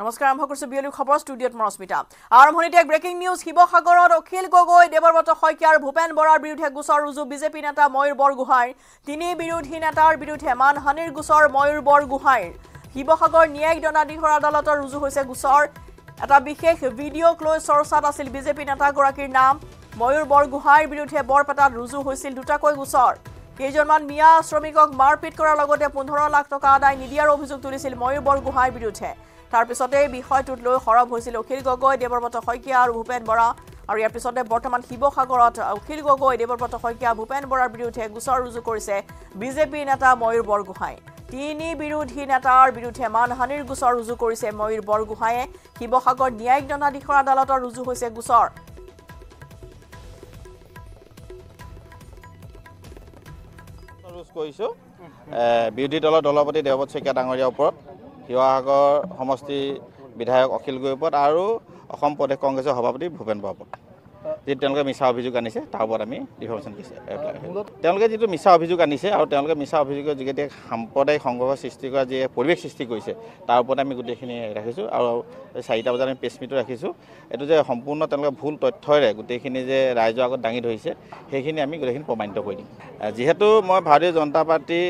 নমস্কাৰ আৰম্ভ কৰিছোঁ বিয়লি খবৰ ষ্টুডিঅ'ত মই অস্মিতা আৰম্ভণিতে ব্ৰেকিং নিউজ শিৱসাগৰত অখিল গগৈ দেৱব্ৰত শইকীয়াৰ ভূপেন বৰাৰ বিৰুদ্ধে গোচৰ ৰুজু বিজেপি নেতা ময়ূৰ বৰগোহাঁইৰ তিনি বিৰোধী নেতাৰ বিৰুদ্ধে মানহানিৰ গোচৰ ময়ূৰ বৰগোহাঁইৰ শিৱসাগৰ ন্যায়িক দণ্ডাধীশৰ আদালতত ৰুজু হৈছে গোচৰ এটা বিশেষ ভিডিঅ'ক লৈ চৰ্চাত আছিল বিজেপি নেতাগৰাকীৰ নাম ময়ূৰ বৰগোহাঁইৰ বিৰুদ্ধে বৰপেটাত ৰুজু হৈছিল দুটাকৈ গোচৰ কেইজনমান মিয়া শ্ৰমিকক মাৰপিট কৰাৰ লগতে পোন্ধৰ লাখ টকা আদায় নিদিয়াৰ অভিযোগ তুলিছিল ময়ূৰ বৰগোহাঁইৰ বিৰুদ্ধে তাৰ পিছতে বিষয়টোত লৈ সৰব হৈছিল অখিল গগৈ দেৱব্ৰত শইকীয়া আৰু ভূপেন বৰা আৰু ইয়াৰ পিছতে বৰ্তমান শিৱসাগৰত অখিল গগৈ দেৱব্ৰত শইকীয়া ভূপেন বৰাৰ বিৰুদ্ধে গোচৰ ৰুজু কৰিছে বিজেপিৰ নেতা ময়ূৰ বৰগোহাঁই তিনি বিৰোধী নেতাৰ বিৰুদ্ধে মানহানিৰ গোচৰ ৰুজু কৰিছে ময়ূৰ বৰগোহাঁয়ে শিৱসাগৰ ন্যায়িক দণ্ডাধীশৰ আদালতত ৰুজু হৈছে গোচৰ বিৰোধী দলৰ দলপতি দেৱত শইকীয়া ডাঙৰীয়াৰ ওপৰত শিৱসাগৰ সমষ্টি বিধায়ক অখিল গগৈপত আৰু অসম প্ৰদেশ কংগ্ৰেছৰ সভাপতি ভূপেন বৰাপত যি তেওঁলোকে মিছা অভিযোগ আনিছে তাৰ ওপৰত আমি ডিফৰ্মেশ্যন দিছে এপ্লাই তেওঁলোকে যিটো মিছা অভিযোগ আনিছে আৰু তেওঁলোকে মিছা অভিযোগৰ যোগেদি সাম্প্ৰদায়িক সংঘৰ্ষ সৃষ্টি কৰা যি পৰিৱেশ সৃষ্টি কৰিছে তাৰ ওপৰত আমি গোটেইখিনি ৰাখিছোঁ আৰু চাৰিটা বজাত আমি প্ৰেছ মিটো ৰাখিছোঁ এইটো যে সম্পূৰ্ণ তেওঁলোকে ভুল তথ্যৰে গোটেইখিনি যে ৰাইজৰ আগত দাঙি ধৰিছে সেইখিনি আমি গোটেইখিনি প্ৰমাণিত কৰি দিম যিহেতু মই ভাৰতীয় জনতা পাৰ্টীৰ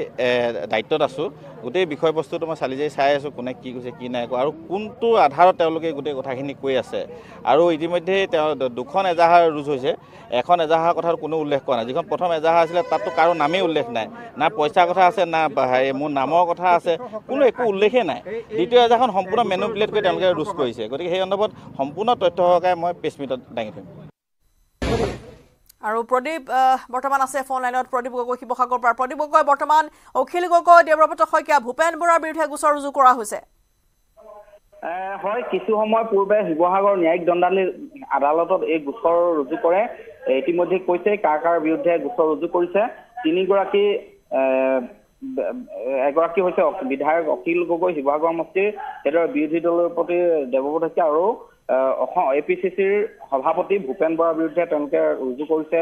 দায়িত্বত আছোঁ গোটেই বিষয়বস্তুটো মই চালি জাৰি চাই আছোঁ কোনে কি কৈছে কি নাই কোৱা আৰু কোনটো আধাৰত তেওঁলোকে গোটেই কথাখিনি কৈ আছে আৰু ইতিমধ্যেই তেওঁ দুখন এজাহাৰ ৰুজ হৈছে এখন এজাহাৰ কথাটো কোনো উল্লেখ কৰা নাই যিখন প্ৰথম এজাহাৰ আছিলে তাততো কাৰো নামেই উল্লেখ নাই না পইচাৰ কথা আছে না হেৰি মোৰ নামৰ কথা আছে কোনো একো উল্লেখেই নাই দ্বিতীয় এজাহাৰখন সম্পূৰ্ণ মেনুপুলেট কৰি তেওঁলোকে ৰুজ কৰিছে গতিকে সেই সন্দৰ্ভত সম্পূৰ্ণ তথ্য সহকাৰে মই প্ৰেছ দাঙি ধৰিম আৰু প্ৰদীপ বৰ্তমান আছে ফোন লাইনত প্ৰদীপ গগৈ শিৱসাগৰৰ পৰা প্ৰদীপ গগৈ বৰ্তমান অখিল গগৈ দেৱব্ৰত শইকীয়া ভূপেন বৰাৰ বিৰুদ্ধে গোচৰ ৰুজু কৰা হৈছে হয় কিছু সময় পূৰ্বে শিৱসাগৰ ন্যায়িক দণ্ডালী আদালতত এই গোচৰ ৰুজু কৰে ইতিমধ্যে কৈছে কাৰ কাৰ বিৰুদ্ধে গোচৰ ৰুজু কৰিছে তিনিগৰাকী এগৰাকী হৈছে বিধায়ক অখিল গগৈ শিৱসাগৰ সমষ্টিৰ সেইদৰে বিৰোধী দলৰ প্ৰতি দেৱব্ৰত শইকীয়া আৰু অসম এ পি চি চিৰ সভাপতি ভূপেন বৰাৰ বিৰুদ্ধে তেওঁলোকে ৰুজু কৰিছে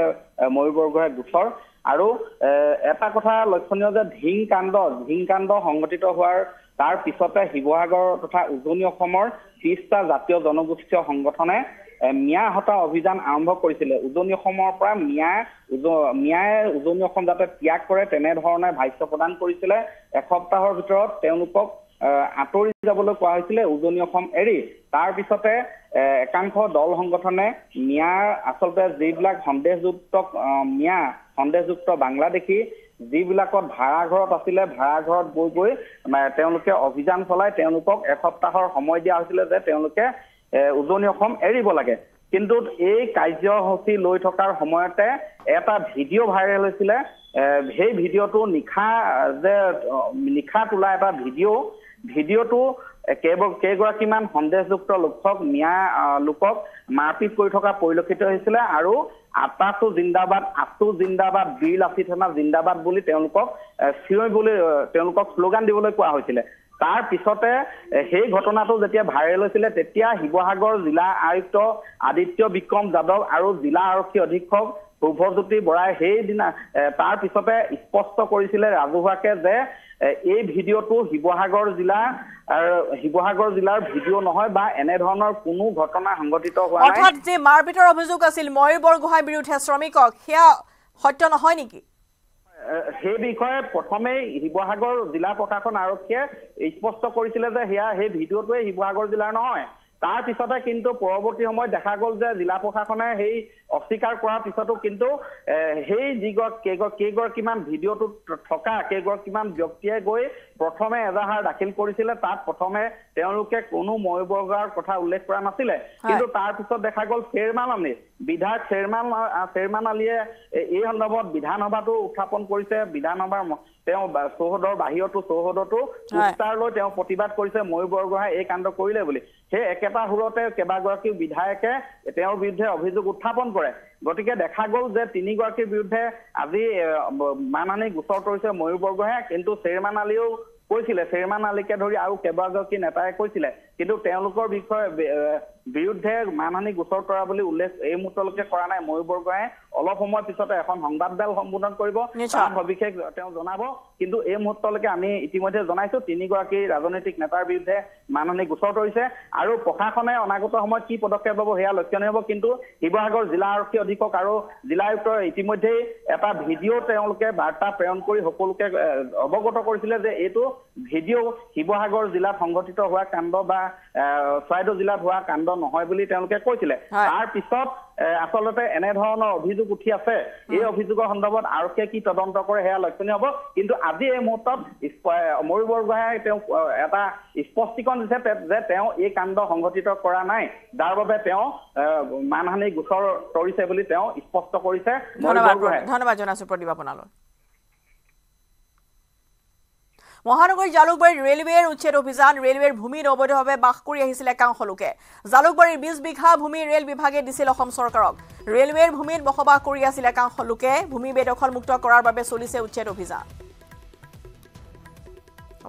ময়ূৰ বৰগোহাঁই গোচৰ আৰু এটা কথা লক্ষণীয় যে ধিং কাণ্ড ধিং কাণ্ড সংঘটিত হোৱাৰ তাৰ পিছতে শিৱসাগৰ তথা উজনি অসমৰ ত্ৰিশটা জাতীয় জনগোষ্ঠীয় সংগঠনে মিয়া হতা অভিযান আৰম্ভ কৰিছিলে উজনি অসমৰ পৰা মিয়া মিয়াই উজনি অসম যাতে ত্যাগ কৰে তেনেধৰণে ভাষ্য প্ৰদান কৰিছিলে এসপ্তাহৰ ভিতৰত তেওঁলোকক আঁতৰি যাবলৈ কোৱা হৈছিলে উজনি অসম এৰি তাৰ পিছতে একাংশ দল সংগঠনে মিয়াৰ আচলতে যিবিলাক সন্দেহযুক্ত মিয়া সন্দেহযুক্ত বাংলাদেশী যিবিলাকত ভাড়া ঘৰত আছিলে ভাড়া ঘৰত গৈ গৈ তেওঁলোকে অভিযান চলাই তেওঁলোকক এসপ্তাহৰ সময় দিয়া হৈছিলে যে তেওঁলোকে উজনি অসম এৰিব লাগে কিন্তু এই কাৰ্যসূচী লৈ থকাৰ সময়তে এটা ভিডিঅ' ভাইৰেল হৈছিলে সেই ভিডিঅ'টো নিশা যে নিশা তোলা এটা ভিডিঅ' ভিডিঅ'টো কেইগৰাকীমান সন্দেহযুক্ত লোকক নিয়া লোকক মাৰপিট কৰি থকা পৰিলক্ষিত হৈছিলে আৰু আটাটো জিন্দাবাদ আটো জিন্দাবাদ বিল লাচি থানা জিন্দাবাদ বুলি তেওঁলোকক চিঞৰি বুলি তেওঁলোকক শ্লোগান দিবলৈ কোৱা হৈছিলে তাৰ পিছতে সেই ঘটনাটো যেতিয়া ভাইৰেল হৈছিলে তেতিয়া শিৱসাগৰ জিলা আয়ুক্ত আদিত্য বিক্ৰম যাদৱ আৰু জিলা আৰক্ষী অধীক্ষক শুভজ্যোতি বৰাই সেইদিনা তাৰ পিছতে স্পষ্ট কৰিছিলে ৰাজহুৱাকে যে এই ভিডিঅ'টো শিৱসাগৰ জিলা শিৱসাগৰ জিলাৰ ভিডিঅ' নহয় বা এনেধৰণৰ কোনো ঘটনা সংঘটিত হোৱা নাই যে মাৰপিটৰ অভিযোগ আছিল ময়ূৰ বৰগোহাঁইৰ বিৰুদ্ধে শ্ৰমিকক সেয়া সত্য নহয় নেকি সেই বিষয়ে প্ৰথমেই শিৱসাগৰ জিলা প্ৰশাসন আৰক্ষীয়ে স্পষ্ট কৰিছিলে যে সেয়া সেই ভিডিঅ'টোৱে শিৱসাগৰ জিলাৰ নহয় তাৰপিছতে কিন্তু পৰৱৰ্তী সময়ত দেখা গ'ল যে জিলা প্ৰশাসনে সেই অস্বীকাৰ কৰাৰ পিছতো কিন্তু সেই যিগৰাকী কেইগৰাকীমান ভিডিঅ'টোত থকা কেইগৰাকীমান ব্যক্তিয়ে গৈ প্ৰথমে এজাহাৰ দাখিল কৰিছিলে তাত প্ৰথমে তেওঁলোকে কোনো মইবৰ্গৰ কথা উল্লেখ কৰা নাছিলে কিন্তু তাৰপিছত দেখা গ'ল চেয়াৰমান আলি বিধায়ক চেয়াৰমান চেয়াৰমান আলীয়ে এই সন্দৰ্ভত বিধানসভাটো উত্থাপন কৰিছে বিধানসভাৰ তেওঁ চৌহদৰ বাহিৰতো চৌহদতো পোষ্টাৰ লৈ তেওঁ প্ৰতিবাদ কৰিছে ময়ূৰ বৰগোহাঁই এই কাণ্ড কৰিলে বুলি সেই একেটা সুৰতে কেইবাগৰাকীও বিধায়কে তেওঁৰ বিৰুদ্ধে অভিযোগ উত্থাপন কৰে গতিকে দেখা গ'ল যে তিনিগৰাকীৰ বিৰুদ্ধে আজি মানহানি গোচৰ তৰিছে ময়ূৰ বৰগোহাঁই কিন্তু চেৰমান আলীয়েও কৈছিলে চেৰমান আলিকে ধৰি আৰু কেইবাগৰাকী নেতাই কৈছিলে কিন্তু তেওঁলোকৰ বিষয়ে বিৰুদ্ধে মানহানি গোচৰ তৰা বুলি উল্লেখ এই মুহূৰ্তলৈকে কৰা নাই ময়ূৰ বৰগোহাঁয়ে অলপ সময়ৰ পিছতে এখন সংবাদমেল সম্বোধন কৰিব তাৰ সবিশেষ তেওঁ জনাব কিন্তু এই মুহূৰ্তলৈকে আমি ইতিমধ্যে জনাইছো তিনিগৰাকী ৰাজনৈতিক নেতাৰ বিৰুদ্ধে মাননি গোচৰ ধৰিছে আৰু প্ৰশাসনে অনাগত সময়ত কি পদক্ষেপ ল'ব সেয়া লক্ষণীয় হ'ব কিন্তু শিৱসাগৰ জিলা আৰক্ষী অধীক্ষক আৰু জিলা আয়ুক্তই ইতিমধ্যেই এটা ভিডিঅ' তেওঁলোকে বাৰ্তা প্ৰেৰণ কৰি সকলোকে অৱগত কৰিছিলে যে এইটো ভিডিঅ' শিৱসাগৰ জিলাত সংঘটিত হোৱা কাণ্ড বা চৰাইদেউ জিলাত হোৱা কাণ্ড নহয় বুলি তেওঁলোকে কৈছিলে তাৰ পিছত আচলতে এনেধৰণৰ অভিযোগ উঠি আছে এই অভিযোগৰ সন্দৰ্ভত আৰক্ষীয়ে কি তদন্ত কৰে সেয়া লক্ষণীয় হ'ব কিন্তু আজি এই মুহূৰ্তত অমৰী বৰগোহাঁই তেওঁ এটা স্পষ্টীকৰণ দিছে যে তেওঁ এই কাণ্ড সংঘটিত কৰা নাই যাৰ বাবে তেওঁ মানহানি গোচৰ তৰিছে বুলি তেওঁ স্পষ্ট কৰিছে ধন্যবাদ জনাইছো প্ৰদীপ আপোনালোক মহানগৰী জালুকবাৰীত ৰেলৱেৰ উচ্ছেদ অভিযান ৰেলৱেৰ ভূমিত অবৈধভাৱে বাস কৰি আহিছিল একাংশ লোকে জালুকবাৰীৰ বিছ বিঘা ভূমি ৰেল বিভাগে দিছিল অসম চৰকাৰক ৰেলৱেৰ ভূমিত বসবাস কৰি আছিল একাংশ লোকে ভূমি বেদখল মুক্ত কৰাৰ বাবে চলিছে উচ্ছেদ অভিযান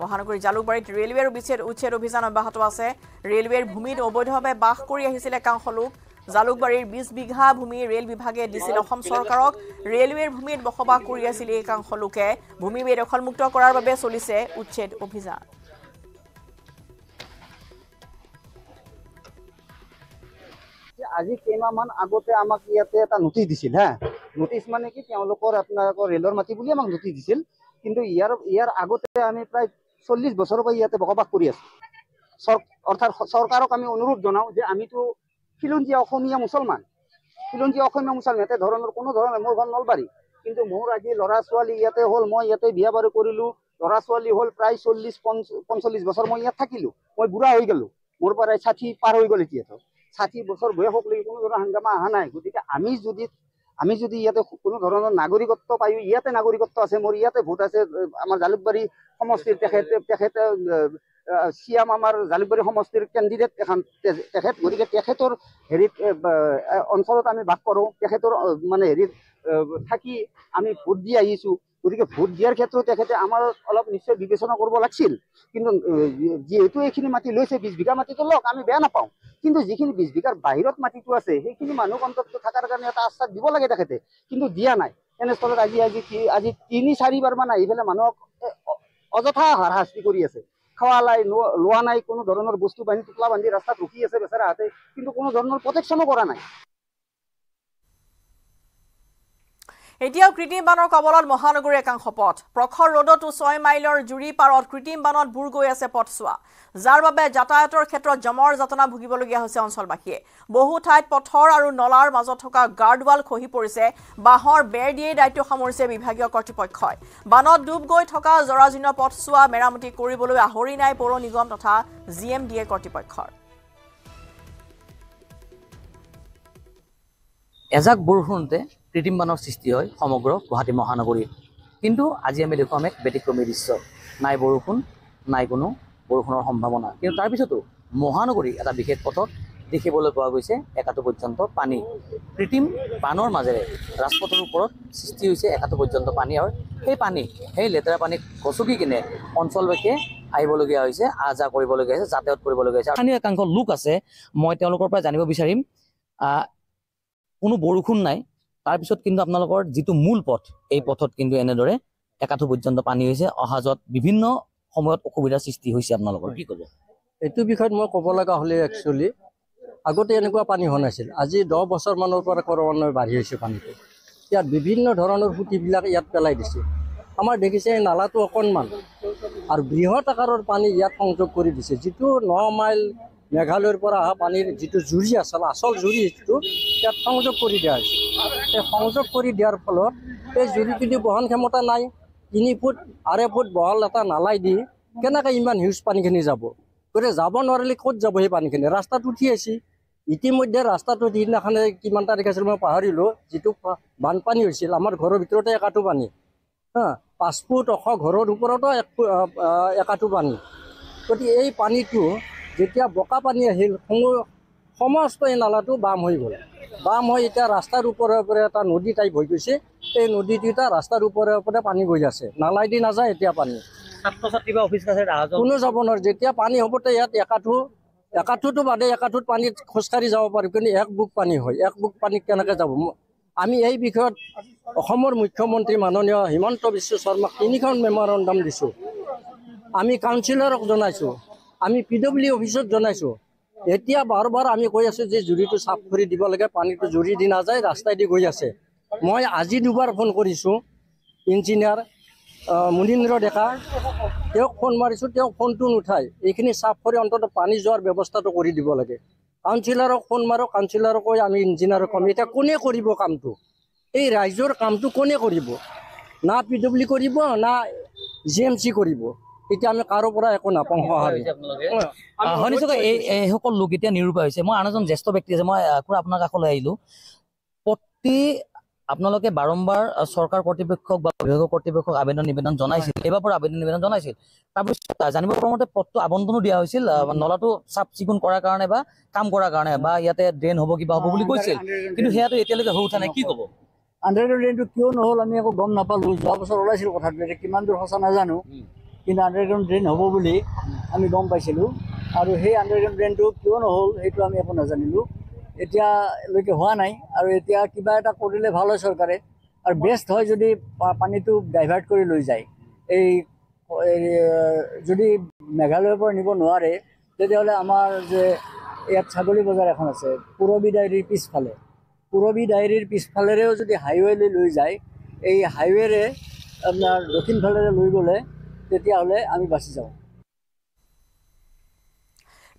মহানগৰী জালুকবাৰীত ৰেলৱেৰ উচ্ছেদ উচ্ছেদ অভিযান অব্যাহত আছে ৰেলৱেৰ ভূমিত অবৈধভাৱে বাস কৰি আহিছিল একাংশ লোক জালুকবাৰীৰ বিছ বিঘা ভূমি ৰেল বিভাগে দিছিল অসম চৰকাৰক ৰেলৱেৰ ভূমিত বসবাস কৰি আছিল একাংশ লোকে ভূমি বেদখলমুক্ত কৰাৰ বাবে চলিছে উচ্ছেদ অভিযান আজি কেইমাহমান আগতে আমাক ইয়াতে এটা নটিচ দিছিল হা নটিচ মানে কি তেওঁলোকৰ আপোনাৰ ৰেলৰ মাটি বুলি আমাক নটিচ দিছিল কিন্তু ইয়াৰ ইয়াৰ আগতে আমি প্ৰায় চল্লিছ বছৰৰ পৰা ইয়াতে বসবাস কৰি আছো অৰ্থাৎ চৰকাৰক আমি অনুৰোধ জনাওঁ যে আমিতো খিলঞ্জীয়া অসমীয়া মুছলমান খিলঞ্জীয়া অসমীয়া মুছলমান ইয়াতে ধৰণৰ কোনো ধৰণৰ মোৰ ঘৰ নলবাৰী কিন্তু মোৰ আজি ল'ৰা ছোৱালী ইয়াতে হ'ল মই ইয়াতে বিয়া বাৰু কৰিলোঁ ল'ৰা ছোৱালী হ'ল প্ৰায় চল্লিছ পঞ্চল্লিছ বছৰ মই ইয়াত থাকিলোঁ মই বুঢ়া হৈ গ'লোঁ মোৰ পৰাই ষাঠি পাৰ হৈ গ'ল এতিয়া ষাঠি বছৰ বয়সক লৈ কোনো ধৰণৰ হাংগামা অহা নাই গতিকে আমি যদি আমি যদি ইয়াতে কোনো ধৰণৰ নাগৰিকত্ব পায়ো ইয়াতে নাগৰিকত্ব আছে মোৰ ইয়াতে ভোট আছে আমাৰ জালুকবাৰী সমষ্টিৰ তেখেতে তেখেতে চি এম আমাৰ জালুকবাৰী সমষ্টিৰ কেণ্ডিডেট এখন তেখেত গতিকে তেখেতৰ হেৰিত অঞ্চলত আমি বাস কৰোঁ তেখেতৰ মানে হেৰিত থাকি আমি ভোট দি আহিছোঁ গতিকে ভোট দিয়াৰ ক্ষেত্ৰত তেখেতে আমাৰ অলপ নিশ্চয় বিবেচনা কৰিব লাগিছিল কিন্তু যিহেতু এইখিনি মাটি লৈছে বিছ বিঘা মাটিটো লওক আমি বেয়া নাপাওঁ কিন্তু যিখিনি বিছ বিঘাৰ বাহিৰত মাটিটো আছে সেইখিনি মানুহ অন্তৰ্ত থকাৰ কাৰণে এটা আশ্বাস দিব লাগে তেখেতে কিন্তু দিয়া নাই তেনেস্থলত আজি আজি আজি তিনি চাৰিবাৰমান আহি পেলাই মানুহক অযথা হাৰাশাস্তি কৰি আছে খোৱা নাই লোৱা নাই কোনো ধৰণৰ বস্তু বাহিনী টোপলা বান্ধি ৰাস্তাত ৰখি আছে বেচেৰা হাতে কিন্তু কোনো ধৰণৰ প্ৰটেকশ্যনো কৰা নাই এতিয়াও কৃত্ৰিম বানৰ কবলত মহানগৰীৰ একাংশ পথ প্ৰখৰ ৰদতো ছয় মাইলৰ জুৰি পাৰত কৃত্ৰিম বানত বুৰ গৈ আছে পথছোৱা যাৰ বাবে যাতায়াতৰ ক্ষেত্ৰত জমৰ যাতনা ভুগিবলগীয়া হৈছে অঞ্চলবাসীয়ে বহু ঠাইত পথৰ আৰু নলাৰ মাজত থকা গাৰ্ডৱাল খহি পৰিছে বাঁহৰ বেৰ দিয়েই দায়িত্ব সামৰিছে বিভাগীয় কৰ্তৃপক্ষই বানত ডুব গৈ থকা জৰাজীৰ্ণ পথছোৱা মেৰামতি কৰিবলৈ আহৰি নাই পৌৰ নিগম তথা জি এম ডি এ কৰ্তৃপক্ষৰ এজাক বৰষুণতে কৃত্ৰিম কৃত্ৰিমমানৰ সৃষ্টি হয় সমগ্ৰ গুৱাহাটী মহানগৰীত কিন্তু আজি আমি দেখুৱাম এক ব্যতিক্ৰমী দৃশ্য নাই বৰষুণ নাই কোনো বৰষুণৰ সম্ভাৱনা কিন্তু তাৰপিছতো মহানগৰী এটা বিশেষ পথত দেখিবলৈ পোৱা গৈছে একাটো পৰ্যন্ত পানী কৃত্ৰিম বানৰ মাজেৰে ৰাজপথৰ ওপৰত সৃষ্টি হৈছে একাটো পৰ্যন্ত পানী আৰু সেই পানী সেই লেতেৰা পানীক গচকি কিনে অঞ্চলবাসীয়ে আহিবলগীয়া হৈছে আহ যাহ কৰিবলগীয়া হৈছে যাতায়ত কৰিবলগীয়া হৈছে স্থানীয় একাংশ লোক আছে মই তেওঁলোকৰ পৰা জানিব বিচাৰিম কোনো বৰষুণ নাই তাৰপিছত কিন্তু আপোনালোকৰ যিটো মূল পথ এই পথত কিন্তু এনেদৰে একাঠু পৰ্যন্ত পানী হৈছে অহা যোৱাত বিভিন্ন সময়ত অসুবিধাৰ সৃষ্টি হৈছে আপোনালোকৰ কি ক'ব এইটো বিষয়ত মই ক'ব লগা হ'লে একচুৱেলি আগতে এনেকুৱা পানী হোৱা নাছিল আজি দহ বছৰমানৰ পৰা ক্ৰমান্বয়ে বাঢ়ি হৈছে পানীটো ইয়াত বিভিন্ন ধৰণৰ সুঁতিবিলাক ইয়াত পেলাই দিছে আমাৰ দেখিছে এই নালাটো অকণমান আৰু বৃহৎ আকাৰৰ পানী ইয়াত সংযোগ কৰি দিছে যিটো ন মাইল মেঘালয়ৰ পৰা অহা পানীৰ যিটো জুৰি আচল আচল জুৰি যিটো ইয়াত সংযোগ কৰি দিয়া হৈছে এই সংযোগ কৰি দিয়াৰ ফলত এই জুৰিখিনি বহন ক্ষমতা নাই তিনি ফুট আঢ়ৈ ফুট বহল এটা নালাই দি কেনেকৈ ইমান হিউজ পানীখিনি যাব গতিকে যাব নোৱাৰিলে ক'ত যাব সেই পানীখিনি ৰাস্তাটো উঠি আহিছে ইতিমধ্যে ৰাস্তাটো যিদিনাখনে কিমান তাৰিখ আছিল মই পাহৰিলোঁ যিটো বানপানী হৈছিল আমাৰ ঘৰৰ ভিতৰতে একাটো পানী হা পাঁচ ফুট ওখ ঘৰৰ ওপৰতো এক একাটো পানী গতিকে এই পানীটো যেতিয়া বোকা পানী আহিল সমস্ত এই নালাটো বাম হৈ গ'ল বাম হৈ এতিয়া ৰাস্তাৰ ওপৰে ওপৰে এটা নদী টাইপ হৈ গৈছে এই নদী দুটা ৰাস্তাৰ ওপৰে ওপৰে পানী গৈ আছে নালাইদি নাযায় এতিয়া পানী ছাত্ৰ ছাত্ৰী বা অফিচ কোনো যাব নোৱাৰে যেতিয়া পানী হ'ব তে ইয়াত একাঠু একাঠুটো বাদে একাঠুত পানীত খোজকাঢ়ি যাব পাৰোঁ কিন্তু এক বুক পানী হয় এক বুক পানীত কেনেকৈ যাব আমি এই বিষয়ত অসমৰ মুখ্যমন্ত্ৰী মাননীয় হিমন্ত বিশ্ব শৰ্মাক তিনিখন মেম'ৰেণ্ডাম দিছোঁ আমি কাউঞ্চিলৰক জনাইছোঁ আমি পি ডব্লিউ অফিচত জনাইছোঁ এতিয়া বাৰ বাৰ আমি কৈ আছো যে জুৰিটো চাফ কৰি দিব লাগে পানীটো জুৰি দি নাযায় যায় ৰাস্তায় গৈ আছে মই আজি দুবাৰ ফোন কৰছো ইঞ্জিনিয়াৰ মুনীন্দ্ৰ ডেকা তেওঁক ফোন মাৰিছো তেও ফোনটো নুঠায় এইখিনি চাফ কৰি অন্ততঃ পানী যোৱাৰ ব্যৱস্থাটো কৰি দিব লাগে কাউন্সিলৰক ফোন মাৰো কাউন্সিলৰক আমি ইঞ্জিনিয়াৰক কম এতিয়া কোনে কৰিব কামটো এই ৰাইজৰ কামটো কোনে কৰিব না পি ডব্লিউ কৰিব না জি এম চি কৰিব এতিয়া আমি কাৰো পৰা একো নাপাওঁ সহায় হয় নিশ্চয় এই এইসকল লোক এতিয়া নিৰূপায় হৈছে মই আন এজন জ্যেষ্ঠ ব্যক্তি আছে মই আকৌ আপোনাৰ কাষলৈ আহিলোঁ প্ৰতি আপোনালোকে বাৰম্বাৰ চৰকাৰ কৰ্তৃপক্ষক বা বিভাগৰ কৰ্তৃপক্ষক আবেদন নিবেদন জনাইছিল এইবাৰ পৰা আবেদন নিবেদন জনাইছিল তাৰপিছত জানিব পৰামতে পথটো আবন্ধনো দিয়া হৈছিল নলাটো চাফ চিকুণ কৰাৰ কাৰণে বা কাম কৰাৰ কাৰণে বা ইয়াতে ড্ৰেইন হ'ব কিবা হ'ব বুলি কৈছিল কিন্তু সেয়াটো এতিয়ালৈকে হৈ উঠা নাই কি ক'ব আণ্ডাৰগ্ৰাউণ্ড ড্ৰেইনটো কিয় নহ'ল আমি একো গম নাপালোঁ যোৱা বছৰ ওলাইছিল কথাটো এতিয়া কিমান দূৰ সঁচা নাজানো কিন্তু আণ্ডাৰগ্ৰাউণ্ড ড্ৰেইন হ'ব বুলি আমি গম পাইছিলোঁ আৰু সেই আণ্ডাৰগ্ৰাউণ্ড ড্ৰেইনটো কিয় নহ'ল সেইটো আমি একো নাজানিলোঁ এতিয়ালৈকে হোৱা নাই আৰু এতিয়া কিবা এটা কৰিলে ভাল হয় চৰকাৰে আৰু বেষ্ট হয় যদি পানীটো ডাইভাৰ্ট কৰি লৈ যায় এই যদি মেঘালয়ৰ পৰা নিব নোৱাৰে তেতিয়াহ'লে আমাৰ যে ইয়াত ছাগলী বজাৰ এখন আছে পূৰবী ডায়েৰীৰ পিছফালে পূৰবী ডায়েৰীৰ পিছফালেৰেও যদি হাইৱেলৈ লৈ যায় এই হাইৱেৰে আপোনাৰ দক্ষিণফালেৰে লৈ গ'লে তেতিয়াহ'লে আমি বাচি যাওঁ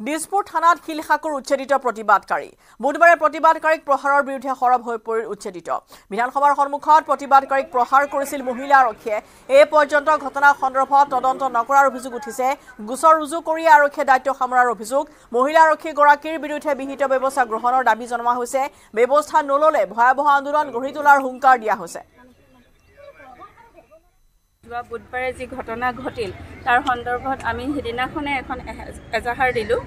দিছপুৰ থানাত শিলশাকুৰ উচ্ছেদিত প্ৰতিবাদকাৰী বুধবাৰে প্ৰতিবাদকাৰীক প্ৰহাৰৰ বিৰুদ্ধে সৰব হৈ পৰিল উচ্ছেদিত বিধানসভাৰ সন্মুখত প্ৰতিবাদকাৰীক প্ৰহাৰ কৰিছিল মহিলা আৰক্ষীয়ে এই পৰ্যন্ত ঘটনা সন্দৰ্ভত তদন্ত নকৰাৰ অভিযোগ উঠিছে গোচৰ ৰুজু কৰি আৰক্ষীয়ে দায়িত্ব সামৰাৰ অভিযোগ মহিলা আৰক্ষীগৰাকীৰ বিৰুদ্ধে বিহিত ব্যৱস্থা গ্ৰহণৰ দাবী জনোৱা হৈছে ব্যৱস্থা নল'লে ভয়াৱহ আন্দোলন গঢ়ি তোলাৰ হুংকাৰ দিয়া হৈছে যোৱা বুধবাৰে যি ঘটনা ঘটিল তাৰ সন্দৰ্ভত আমি সেইদিনাখনে এখন এজাহাৰ দিলোঁ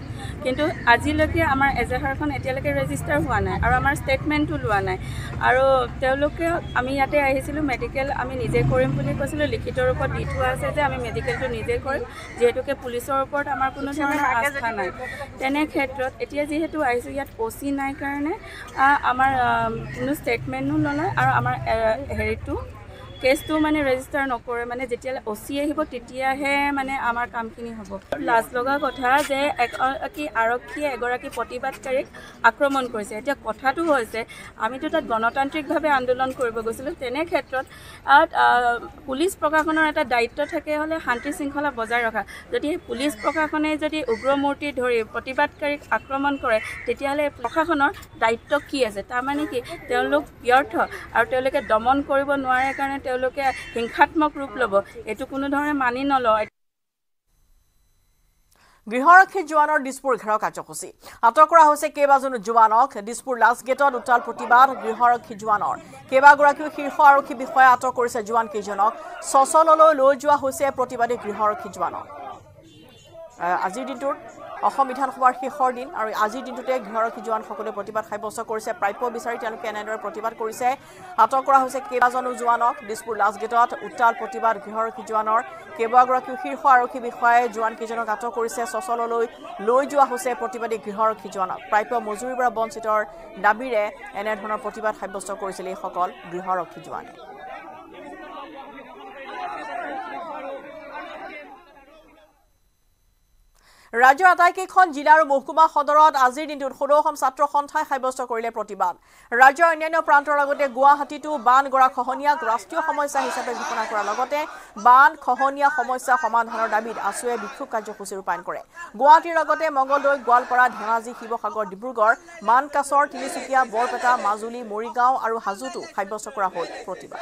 কিন্তু আজিলৈকে আমাৰ এজাহাৰখন এতিয়ালৈকে ৰেজিষ্টাৰ হোৱা নাই আৰু আমাৰ ষ্টেটমেণ্টটো লোৱা নাই আৰু তেওঁলোকে আমি ইয়াতে আহিছিলোঁ মেডিকেল আমি নিজে কৰিম বুলি কৈছিলোঁ লিখিত ৰূপত দি থোৱা আছে যে আমি মেডিকেলটো নিজে কৰিম যিহেতুকে পুলিচৰ ওপৰত আমাৰ কোনো ধৰণৰ আস্থা নাই তেনে ক্ষেত্ৰত এতিয়া যিহেতু আহিছোঁ ইয়াত অ' চি নাই কাৰণে আমাৰ কোনো ষ্টেটমেণ্টো নলয় আৰু আমাৰ হেৰিটো কেছটো মানে ৰেজিষ্টাৰ নকৰে মানে যেতিয়ালৈ অচি আহিব তেতিয়াহে মানে আমাৰ কামখিনি হ'ব লাজ লগা কথা যে এগৰাকী আৰক্ষীয়ে এগৰাকী প্ৰতিবাদকাৰীক আক্ৰমণ কৰিছে এতিয়া কথাটো হৈছে আমিতো তাত গণতান্ত্ৰিকভাৱে আন্দোলন কৰিব গৈছিলোঁ তেনে ক্ষেত্ৰত পুলিচ প্ৰশাসনৰ এটা দায়িত্ব থাকে হ'লে শান্তি শৃংখলা বজাই ৰখা যদি পুলিচ প্ৰশাসনে যদি উগ্ৰমূৰ্তি ধৰি প্ৰতিবাদকাৰীক আক্ৰমণ কৰে তেতিয়াহ'লে প্ৰশাসনৰ দায়িত্ব কি আছে তাৰমানে কি তেওঁলোক ব্যৰ্থ আৰু তেওঁলোকে দমন কৰিব নোৱাৰে কাৰণে তেওঁলোকে হিংসাত্মক ৰূপ ল'ব এইটো কোনো ধৰণে মানি নলয় গৃহৰক্ষী জোৱানৰ দিছপুৰ ঘেৰাও কাৰ্যসূচী আটক কৰা হৈছে কেইবাজনো জোৱানক দিছপুৰ লাষ্ট গেটত উত্তাল প্ৰতিবাদ গৃহৰক্ষী জোৱানৰ কেইবাগৰাকীও শীৰ্ষ আৰক্ষী বিষয়াই আটক কৰিছে জোৱান কেইজনক চচললৈ লৈ যোৱা হৈছে প্ৰতিবাদী গৃহৰক্ষী জোৱানক আজিৰ দিনটোত অসম বিধানসভাৰ শেষৰ দিন আৰু আজিৰ দিনটোতে গৃহৰক্ষী জোৱানসকলে প্ৰতিবাদ সাব্যস্ত কৰিছে প্ৰাপ্য বিচাৰি তেওঁলোকে এনেদৰে প্ৰতিবাদ কৰিছে আটক কৰা হৈছে কেইবাজনো জোৱানক দিছপুৰ লাজগেটত উত্তাল প্ৰতিবাদ গৃহৰক্ষী জোৱানৰ কেইবাগৰাকীও শীৰ্ষ আৰক্ষী বিষয়াই জোৱানকেইজনক আটক কৰিছে চচললৈ লৈ যোৱা হৈছে প্ৰতিবাদী গৃহৰক্ষী জোৱানক প্ৰাপ্য মজুৰিৰ পৰা বঞ্চিতৰ দাবীৰে এনেধৰণৰ প্ৰতিবাদ সাব্যস্ত কৰিছিল এইসকল গৃহৰক্ষী জোৱানে ৰাজ্যৰ আটাইকেইখন জিলা আৰু মহকুমা সদৰত আজিৰ দিনটোত ষোড়শম ছাত্ৰ সন্থাই সাব্যস্ত কৰিলে প্ৰতিবাদ ৰাজ্যৰ অন্যান্য প্ৰান্তৰ লগতে গুৱাহাটীতো বান গৰা খহনীয়াক ৰাষ্ট্ৰীয় সমস্যা হিচাপে ঘোষণা কৰাৰ লগতে বান খহনীয়া সমস্যা সমাধানৰ দাবীত আছুৱে বিক্ষোভ কাৰ্যসূচী ৰূপায়ণ কৰে গুৱাহাটীৰ লগতে মংগলদৈ গোৱালপাৰা ধেমাজি শিৱসাগৰ ডিব্ৰুগড় মানকাছৰ তিনিচুকীয়া বৰপেটা মাজুলী মৰিগাঁও আৰু হাজোতো সাব্যস্ত কৰা হ'ল প্ৰতিবাদ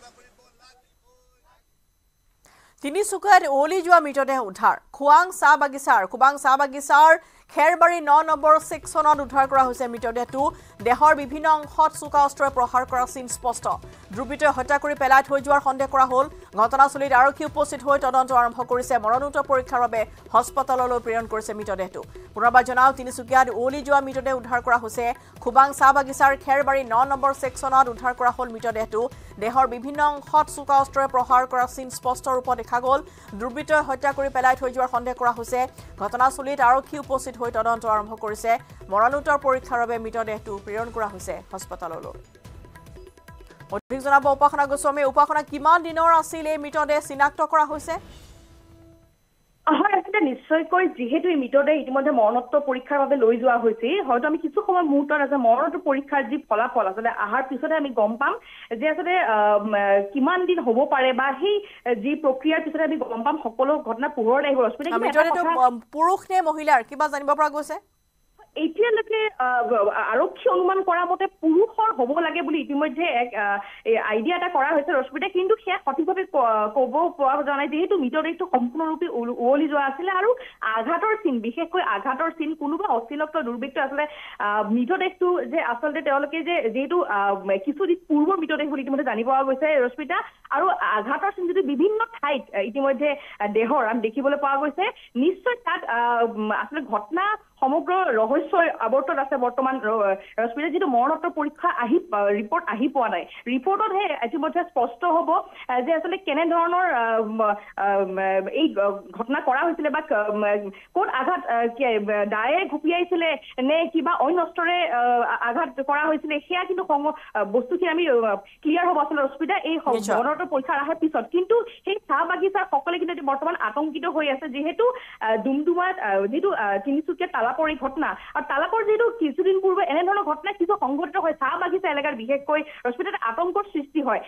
তিনিচুকীয়াত উঁৱলি যোৱা মৃতদেহ উদ্ধাৰ খোৱাং চাহ বাগিচাৰ খোৱাং চাহ বাগিচাৰ খেৰবাৰী ন নম্বৰ ছেকশ্যনত উদ্ধাৰ কৰা হৈছে মৃতদেহটো দেহৰ বিভিন্ন অংশত চোকা অস্ত্ৰই প্ৰহাৰ কৰা চিন স্পষ্ট দুৰ্বৃত্তই হত্যা কৰি পেলাই থৈ যোৱাৰ সন্দেহ কৰা হ'ল ঘটনাস্থলীত আৰক্ষী উপস্থিত হৈ তদন্ত আৰম্ভ কৰিছে মৰণোত্তৰ পৰীক্ষাৰ বাবে হস্পিটেললৈ প্ৰেৰণ কৰিছে মৃতদেহটো পুনৰবাৰ জনাওঁ তিনিচুকীয়াত উঁৱলি যোৱা মৃতদেহ উদ্ধাৰ কৰা হৈছে খোবাং চাহ বাগিচাৰ খেৰবাৰী ন নম্বৰ ছেকশ্যনত উদ্ধাৰ কৰা হ'ল মৃতদেহটো দেহৰ বিভিন্ন অংশত চোকা অস্ত্ৰই প্ৰহাৰ কৰা চিন স্পষ্ট ৰূপত দেখা দেখা গ'ল দুৰ্বৃত্তই হত্যা কৰি পেলাই থৈ যোৱাৰ সন্দেহ কৰা হৈছে ঘটনাস্থলীত আৰক্ষী উপস্থিত হৈ তদন্ত আৰম্ভ কৰিছে মৰণোত্তৰ পৰীক্ষাৰ বাবে মৃতদেহটো প্ৰেৰণ কৰা হৈছে হস্পিতাললৈ অধিক জনাব উপাসনা গোস্বামী উপাসনা কিমান দিনৰ আছিল এই মৃতদেহ চিনাক্ত কৰা হৈছে নিশ্চয়কৈ যিহেতু এই মৃতদেহ ইতিমধ্যে মৰণোত্তৰ পৰীক্ষাৰ বাবে লৈ যোৱা হৈছিল হয়তো আমি কিছু সময় মুহূৰ্তত আছে মৰণোত্তৰ পৰীক্ষাৰ যি ফলাফল আচলতে অহাৰ পিছতে আমি গম পাম যে আচলতে কিমান দিন হব পাৰে বা সেই যি প্ৰক্ৰিয়াৰ পিছতে আমি গম পাম সকলো ঘটনা পোহৰত আহিব পুৰুষ নে মহিলাৰ কিবা জানিব পৰা গৈছে এতিয়ালৈকে আৰক্ষী অনুমান কৰা মতে পুৰুষৰ হ'ব লাগে বুলি ইতিমধ্যে এক আইডিয়া এটা কৰা হৈছে ৰশ্মিতা কিন্তু সেয়া সঠিকভাৱে ক'ব পৰা যোৱা নাই যিহেতু মৃতদেহটো সম্পূৰ্ণৰূপে উৱলি যোৱা আছিলে আৰু আঘাতৰ চিন বিশেষকৈ আঘাতৰ চিন কোনোবা অশ্লীলত্ব দুৰ্ভিক্ষ আছিলে মৃতদেহটো যে আচলতে তেওঁলোকে যে যিহেতু কিছু পূৰ্বৰ মৃতদেহ বুলি ইতিমধ্যে জানিব পৰা গৈছে ৰশ্মিতা আৰু আঘাতৰ চিন যদি বিভিন্ন ঠাইত ইতিমধ্যে দেহৰ আমি দেখিবলৈ পোৱা গৈছে নিশ্চয় তাত আচলতে ঘটনা সমগ্ৰ ৰহস্য অৱশ্যে আৱৰ্তন আছে বৰ্তমান ৰশ্মিৰে যিটো মৰণোত্তৰ পৰীক্ষা আহি ৰিপৰ্ট আহি পোৱা নাই ৰিপৰ্টত সেই ইতিমধ্যে স্পষ্ট হ'ব যে আচলতে কেনেধৰণৰ এই ঘটনা কৰা হৈছিলে বা ক'ত আঘাত দায়ে ঘুপিয়াইছিলে নে কিবা অন্যস্তৰে আঘাত কৰা হৈছিলে সেয়া কিন্তু বস্তুখিনি আমি ক্লিয়াৰ হ'ব আচলতে ৰশ্মিতা এই মৰণোত্তৰ পৰীক্ষা অহাৰ পিছত কিন্তু সেই চাহ বাগিচাৰ সকলে কিন্তু বৰ্তমান আতংকিত হৈ আছে যিহেতু ডুমডুমাত যিটো তিনিচুকীয়া তালাপৰ এই ঘটনা আৰু তালাকৰ যিটো কিছুদিন পূৰ্বে এনেধৰণৰ ঘটনা কিছু সংঘটিত হয় চাহ বাগিচা এলেকাত বিশেষকৈ ৰশ্মিতাত আতংকৰ সৃষ্টি হয়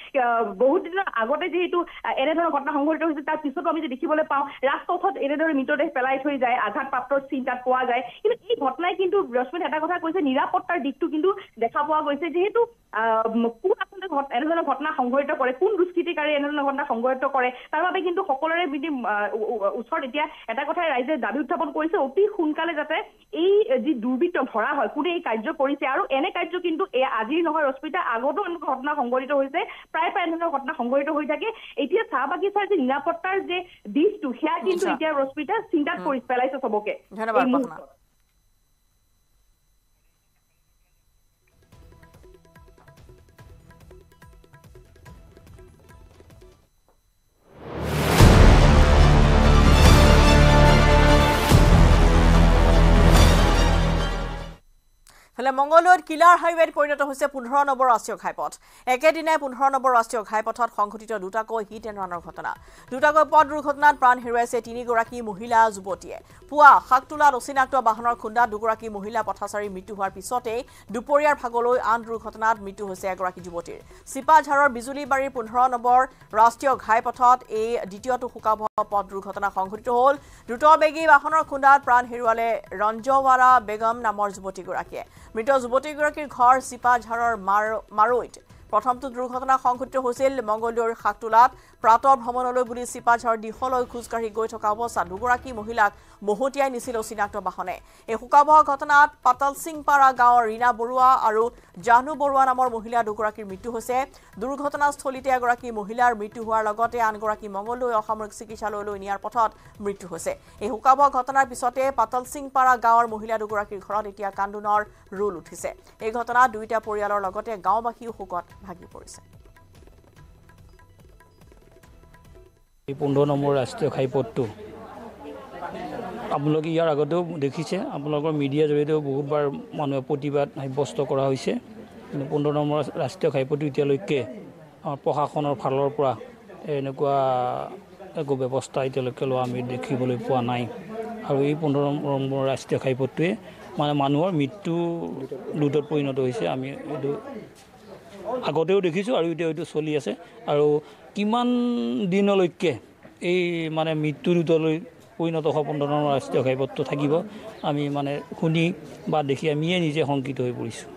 বহুত দিনৰ আগতে যিহেতু এনেধৰণৰ ঘটনা সংঘটিত হৈছে তাৰ পিছতো আমি যে দেখিবলৈ পাওঁ ৰাজপথত এনেদৰে মৃতদেহ পেলাই থৈ যায় আঘাতপ্ৰাপ্তৰ চিন তাত পোৱা যায় কিন্তু এই ঘটনাই কিন্তু ৰশ্মিত এটা কথা কৈছে নিৰাপত্তাৰ দিশটো কিন্তু দেখা পোৱা গৈছে যিহেতু আহ এনেধৰণৰ এনেধৰণৰ ঘটনা সংঘটিত কৰে কোন দুষ্কৃতিকাৰী এনেধৰণৰ ঘটনা সংঘটিত কৰে তাৰ বাবে কিন্তু সকলোৰে বিধি ওচৰত এতিয়া এটা কথাই ৰাইজে দাবী উত্থাপন কৰিছে অতি সোনকালে যাতে এই যি দুৰ্বৃত্ত ধৰা হয় কোনে এই কাৰ্য কৰিছে আৰু এনে কাৰ্য কিন্তু আজি নহয় ৰশ্মিতা আগতো এনেকুৱা ঘটনা সংঘটিত হৈছে প্ৰায় প্ৰায় এনেধৰণৰ ঘটনা সংঘটিত হৈ থাকে এতিয়া চাহ বাগিচাৰ যে নিৰাপত্তাৰ যে দিশটো সেয়া কিন্তু এতিয়া ৰশ্মিতা চিন্তাত কৰি পেলাইছে চবকে ধন্যবাদ হলে মঙ্গলৰ কিলাৰ হাইৱেত পৰিণত হৈছে পোন্ধৰ নম্বৰ ৰাষ্ট্ৰীয় ঘাইপথ একেদিনাই পোন্ধৰ নম্বৰ ৰাষ্ট্ৰীয় ঘাইপথত সংঘটিত দুটাকৈ হিট এণ্ড ৰানৰ ঘটনা দুটাকৈ পথ দুৰ্ঘটনাত প্ৰাণ হেৰুৱাইছে তিনিগৰাকী মহিলা যুৱতীয়ে পুৱা শাকতোলাত অচিনাক্ত বাহনৰ খুন্দাত দুগৰাকী মহিলা পথাচাৰীৰ মৃত্যু হোৱাৰ পিছতেই দুপৰীয়াৰ ভাগলৈ আন দুৰ্ঘটনাত মৃত্যু হৈছে এগৰাকী যুৱতীৰ চিপাঝাৰৰ বিজুলীবাৰীৰ পোন্ধৰ নম্বৰ ৰাষ্ট্ৰীয় ঘাইপথত এই দ্বিতীয়টো শোকাবহ পথ দুৰ্ঘটনা সংঘটিত হ'ল দ্ৰুতবেগী বাহনৰ খুন্দাত প্ৰাণ হেৰুৱালে ৰঞ্জৱাৰা বেগম নামৰ যুৱতীগৰাকীয়ে মৃত যুবতীগৰাকীৰ ঘৰ চিপাঝাৰৰ মাৰ মাৰৈত প্ৰথমটো দুৰ্ঘটনা সংঘটিত হৈছিল মংগলদৈৰ সাতোলাত প্ৰাতৰ ভ্ৰমণলৈ বুলি চিপাঝাৰ দিশলৈ খোজকাঢ়ি গৈ থকা অৱস্থাত দুগৰাকী মহিলাক মহতিয়াই নিছিল অচিনাক্ত বাহনে এই শোকাবহ ঘটনাত পাতালসিংপাৰা গাঁৱৰ ৰীণা বৰুৱা আৰু জাহ্নু বৰুৱা নামৰ মহিলা দুগৰাকীৰ মৃত্যু হৈছে দুৰ্ঘটনাস্থলীতে এগৰাকী মহিলাৰ মৃত্যু হোৱাৰ লগতে আনগৰাকী মংগলদৈ অসামৰিক চিকিৎসালয়লৈ নিয়াৰ পথত মৃত্যু হৈছে এই শোকাবহ ঘটনাৰ পিছতে পাতালসিংপাৰা গাঁৱৰ মহিলা দুগৰাকীৰ ঘৰত এতিয়া কান্দোনৰ ৰোল উঠিছে এই ঘটনা দুয়োটা পৰিয়ালৰ লগতে গাঁওবাসীও শোকত ভাগি পৰিছে পোন্ধৰ নম্বৰ ৰাষ্ট্ৰীয় ঘাইপথটো আপোনালোকে ইয়াৰ আগতেও দেখিছে আপোনালোকৰ মিডিয়াৰ জৰিয়তেও বহুতবাৰ মানুহে প্ৰতিবাদ সাব্যস্ত কৰা হৈছে কিন্তু পোন্ধৰ নম্বৰ ৰাষ্ট্ৰীয় ঘাইপথটো এতিয়ালৈকে আমাৰ প্ৰশাসনৰ ফালৰ পৰা এনেকুৱা একো ব্যৱস্থা এতিয়ালৈকে লোৱা আমি দেখিবলৈ পোৱা নাই আৰু এই পোন্ধৰ নম্বৰ ৰাষ্ট্ৰীয় ঘাইপথটোৱে মানে মানুহৰ মৃত্যু লোটত পৰিণত হৈছে আমি এইটো আগতেও দেখিছোঁ আৰু এতিয়া এইটো চলি আছে আৰু কিমান দিনলৈকে এই মানে মৃত্যুদূতলৈ পৈণত সপোনৰ ৰাষ্ট্ৰীয় ঘাইপথটো থাকিব আমি মানে শুনি বা দেখি আমিয়ে নিজে শংকিত হৈ পৰিছোঁ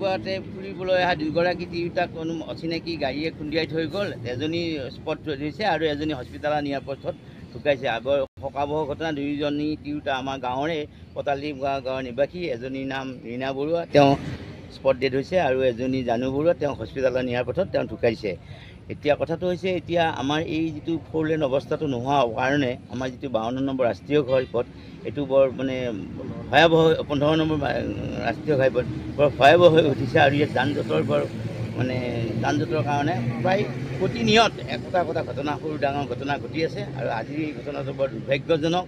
গুৱাহাটীতে ফুৰিবলৈ অহা দুয়োগৰাকী তিৰোতাক কোনো অচিনাকি গাড়ীয়ে খুন্দিয়াই থৈ গ'ল এজনী স্পট ধৰিছে আৰু এজনী হস্পিটেলত নিয়াৰ পথত ঢুকাইছে আগৰ সকাহ ঘটনা দুয়োজনী তিৰোতা আমাৰ গাঁৱৰে পতালি গাঁৱৰ নিবাসী এজনীৰ নাম ৰীণা বৰুৱা তেওঁ স্পট ডেড হৈছে আৰু এজনী জানুবুৰত তেওঁ হস্পিটেলত নিয়াৰ পথত তেওঁ ঢুকাইছে এতিয়া কথাটো হৈছে এতিয়া আমাৰ এই যিটো ফ'ৰ লেন অৱস্থাটো নোহোৱা কাৰণে আমাৰ যিটো বাৱন্ন নম্বৰ ৰাষ্ট্ৰীয় ঘাইপথ এইটো বৰ মানে ভয়াৱহ পোন্ধৰ নম্বৰ ৰাষ্ট্ৰীয় ঘাইপথ বৰ ভয়াৱহ হৈ উঠিছে আৰু ইয়াত যান জঁটৰ বৰ মানে যান জঁটৰ কাৰণে প্ৰায় প্ৰতিনিয়ত একোটা একোটা ঘটনা সৰু ডাঙৰ ঘটনা ঘটি আছে আৰু আজিৰ এই ঘটনাটো বৰ দুৰ্ভাগ্যজনক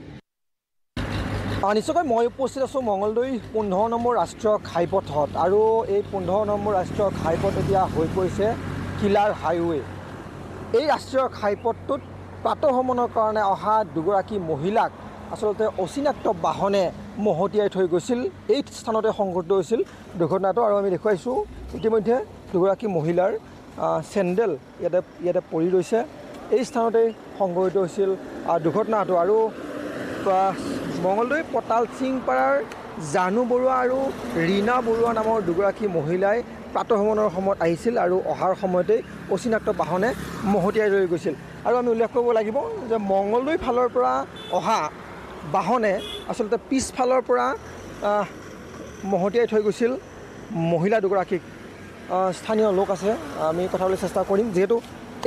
নিশ্চয়কৈ মই উপস্থিত আছোঁ মঙলদৈ পোন্ধৰ নম্বৰ ৰাষ্ট্ৰীয় ঘাইপথত আৰু এই পোন্ধৰ নম্বৰ ৰাষ্ট্ৰীয় ঘাইপথ এতিয়া হৈ পৰিছে কিলাৰ হাইৱে এই ৰাষ্ট্ৰীয় ঘাইপথটোত প্ৰাতঃভ্ৰমণৰ কাৰণে অহা দুগৰাকী মহিলাক আচলতে অচিনাক্ত বাহনে মহতিয়াই থৈ গৈছিল এই স্থানতে সংঘটিত হৈছিল দুৰ্ঘটনাটো আৰু আমি দেখুৱাইছোঁ ইতিমধ্যে দুগৰাকী মহিলাৰ চেণ্ডেল ইয়াতে ইয়াতে পৰি ৰৈছে এই স্থানতেই সংঘটিত হৈছিল দুৰ্ঘটনাটো আৰু মঙলদৈ পতাল সিংপাৰাৰ জানু বৰুৱা আৰু ৰীণা বৰুৱা নামৰ দুগৰাকী মহিলাই প্ৰাতঃভ্ৰমণৰ সময়ত আহিছিল আৰু অহাৰ সময়তেই অচিনাক্ত বাহনে মহতিয়াই ৰৈ গৈছিল আৰু আমি উল্লেখ কৰিব লাগিব যে মঙলদৈ ফালৰ পৰা অহা বাহনে আচলতে পিছফালৰ পৰা মহতিয়াই থৈ গৈছিল মহিলা দুগৰাকীক স্থানীয় লোক আছে আমি কথাবলৈ চেষ্টা কৰিম যিহেতু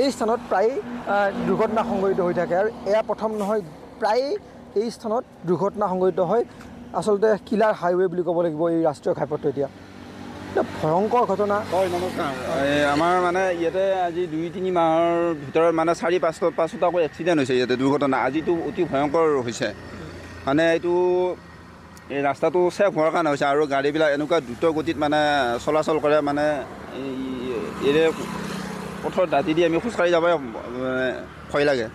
এই স্থানত প্ৰায়ে দুৰ্ঘটনা সংঘটিত হৈ থাকে আৰু এয়া প্ৰথম নহয় প্ৰায়ে এই স্থানত দুৰ্ঘটনা সংঘটিত হয় আচলতে কিলাৰ হাইৱে বুলি ক'ব লাগিব এই ৰাষ্ট্ৰীয় ঘাইপথটো এতিয়া ভয়ংকৰ ঘটনা হয় নমস্কাৰ এই আমাৰ মানে ইয়াতে আজি দুই তিনি মাহৰ ভিতৰত মানে চাৰি পাঁচ পাঁচোটাকৈ এক্সিডেণ্ট হৈছে ইয়াতে দুৰ্ঘটনা আজিতো অতি ভয়ংকৰ হৈছে মানে এইটো এই ৰাস্তাটো চেফ হোৱাৰ কাৰণে হৈছে আৰু গাড়ীবিলাক এনেকুৱা দ্ৰুত গতিত মানে চলাচল কৰে মানে এই ইয়াৰে পথৰ দাঁতি দি আমি খোজকাঢ়ি যাবই ভয় লাগে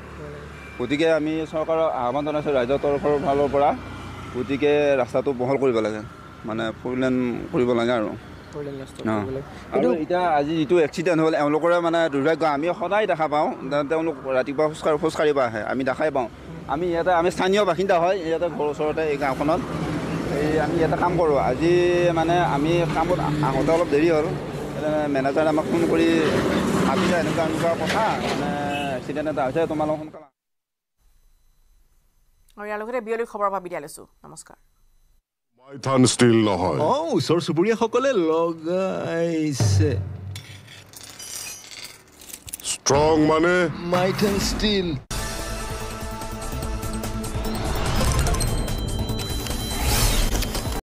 গতিকে আমি চৰকাৰক আহ্বান জনাইছোঁ ৰাইজৰ তৰফৰ ফালৰ পৰা গতিকে ৰাস্তাটো বহল কৰিব লাগে মানে ফ'ৰ লেন কৰিব লাগে আৰু আৰু এতিয়া আজি যিটো এক্সিডেণ্ট হ'ল এওঁলোকৰে মানে দুৰ্ভাগ্য আমি সদায় দেখা পাওঁ তেওঁলোক ৰাতিপুৱা খোজকাঢ়ি খোজকাঢ়িব আহে আমি দেখাই পাওঁ আমি ইয়াতে আমি স্থানীয় বাসিন্দা হয় ইয়াতে ঘৰৰ ওচৰতে এই গাঁওখনত এই আমি এটা কাম কৰোঁ আজি মানে আমি কামত আহোঁতে অলপ দেৰি হ'ল মেনেজাৰে আমাক ফোন কৰি ভাবিছে এনেকুৱা এনেকুৱা কথা মানে এক্সিডেণ্ট এটা হৈছে তোমালোক সোনকালে আৰু ইয়াৰ লগতে বিয়লিৰ খবৰ বাবে বিদায় লৈছো নমস্কাৰ পাইথন ষ্টিল নহয় অঁ ওচৰ চুবুৰীয়াসকলে লগাইছে ষ্ট্ৰং মানে পাইথন ষ্টিল